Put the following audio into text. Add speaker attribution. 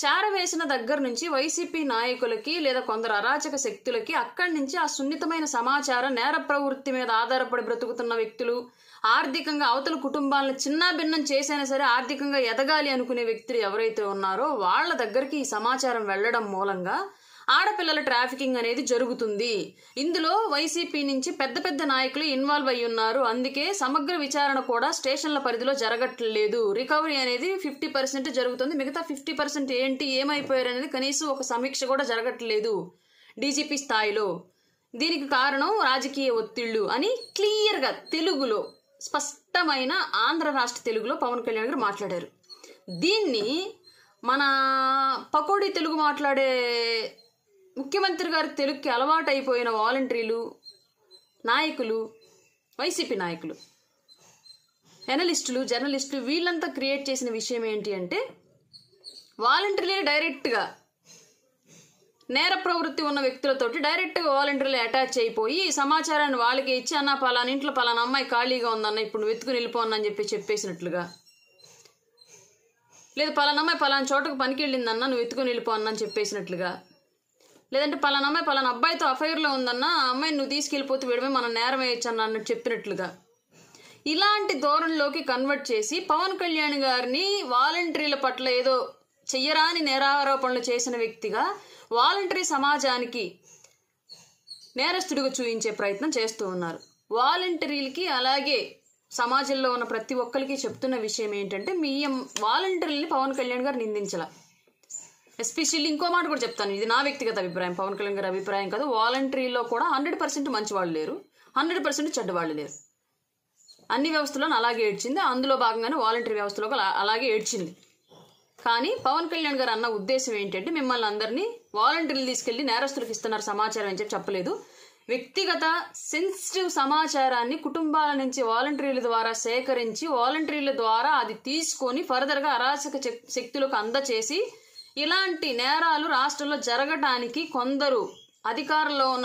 Speaker 1: చేరవేసిన దగ్గర నుంచి వైసీపీ నాయకులకి లేదా కొందరు అరాచక శక్తులకి అక్కడి నుంచి ఆ సున్నితమైన సమాచారం నేర ప్రవృత్తి మీద ఆధారపడి బ్రతుకుతున్న వ్యక్తులు ఆర్థికంగా అవతల కుటుంబాలను చిన్న భిన్నం చేసైనా సరే ఆర్థికంగా ఎదగాలి అనుకునే వ్యక్తులు ఎవరైతే ఉన్నారో వాళ్ళ దగ్గరికి ఈ సమాచారం వెళ్లడం మూలంగా ఆడపిల్లల ట్రాఫికింగ్ అనేది జరుగుతుంది ఇందులో వైసీపీ నుంచి పెద్ద పెద్ద నాయకులు ఇన్వాల్వ్ అయి ఉన్నారు అందుకే సమగ్ర విచారణ కూడా స్టేషన్ల పరిధిలో జరగట్లేదు రికవరీ అనేది ఫిఫ్టీ పర్సెంట్ జరుగుతుంది మిగతా ఫిఫ్టీ పర్సెంట్ ఏంటి ఏమైపోయారు అనేది కనీసం ఒక సమీక్ష కూడా జరగట్లేదు డీజీపీ స్థాయిలో దీనికి కారణం రాజకీయ ఒత్తిళ్లు అని క్లియర్గా తెలుగులో స్పష్టమైన ఆంధ్ర రాష్ట్ర తెలుగులో పవన్ కళ్యాణ్ గారు మాట్లాడారు దీన్ని మన పకోడీ తెలుగు మాట్లాడే ముఖ్యమంత్రి గారి తెలుగుకి అయిపోయిన వాలంటీర్లు నాయకులు వైసీపీ నాయకులు ఎనలిస్టులు జర్నలిస్టులు వీళ్ళంతా క్రియేట్ చేసిన విషయం ఏంటి అంటే వాలంటీర్లే డైరెక్ట్గా నేర ప్రవృత్తి ఉన్న వ్యక్తులతోటి డైరెక్ట్గా వాలంటీర్లు అటాచ్ అయిపోయి సమాచారాన్ని వాళ్ళకి ఇచ్చి అన్న పలానా ఇంట్లో పలానా అమ్మాయి ఖాళీగా ఉందన్న ఇప్పుడు నువ్వు వెతుకుని అని చెప్పి చెప్పేసినట్లుగా లేదు పలానా అమ్మాయి పలానా చోటకు పనికి వెళ్ళిందన్న నువ్వు వెతుకుని అని చెప్పేసినట్లుగా లేదంటే పలానా అమ్మాయి పలానా అబ్బాయితో అఫైర్లో ఉందన్న ఆ అమ్మాయిని నువ్వు తీసుకెళ్ళిపోతే వేయడమే మనం నేరం వేయచ్చు అన్నట్టు చెప్పినట్లుగా ఇలాంటి ధోరణిలోకి కన్వర్ట్ చేసి పవన్ కళ్యాణ్ గారిని వాలంటీర్ల పట్ల ఏదో చెయ్యరాని నేరారోపణలు చేసిన వ్యక్తిగా వాలంటరీ సమాజానికి నేరస్తుడిగా చూయించే ప్రయత్నం చేస్తూ ఉన్నారు వాలంటీర్లకి అలాగే సమాజంలో ఉన్న ప్రతి ఒక్కరికి చెప్తున్న విషయం ఏంటంటే మీ వాలంటీర్ని పవన్ కళ్యాణ్ గారు నిందించాల ఎస్పెషల్లీ ఇంకో మాట కూడా చెప్తాను ఇది నా వ్యక్తిగత అభిప్రాయం పవన్ కళ్యాణ్ గారి అభిప్రాయం కాదు వాలంటరీలో కూడా హండ్రెడ్ పర్సెంట్ మంచివాళ్ళు లేరు హండ్రెడ్ పర్సెంట్ చెడ్డవాళ్ళు లేరు అన్ని వ్యవస్థలను అలాగే ఏడ్చింది అందులో భాగంగానే వాలంటరీ వ్యవస్థలో అలాగే ఏడ్చింది కానీ పవన్ కళ్యాణ్ గారు అన్న ఉద్దేశం ఏంటంటే మిమ్మల్ని అందరినీ వాలంటీర్లు తీసుకెళ్లి నేరస్తులకు ఇస్తున్నారు సమాచారం అని చెప్పి చెప్పలేదు వ్యక్తిగత సెన్సిటివ్ సమాచారాన్ని కుటుంబాల నుంచి వాలంటీర్ల ద్వారా సేకరించి వాలంటీర్ల ద్వారా అది తీసుకొని ఫర్దర్గా అరాచక శక్తులకు అందచేసి ఇలాంటి నేరాలు రాష్ట్రంలో జరగటానికి కొందరు అధికారంలో ఉన్న